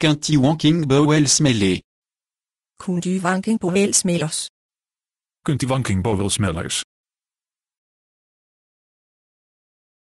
Kan de wanking bowelsmellers? Kun de wanking bowelsmellers? Kun de wanking bowelsmellers?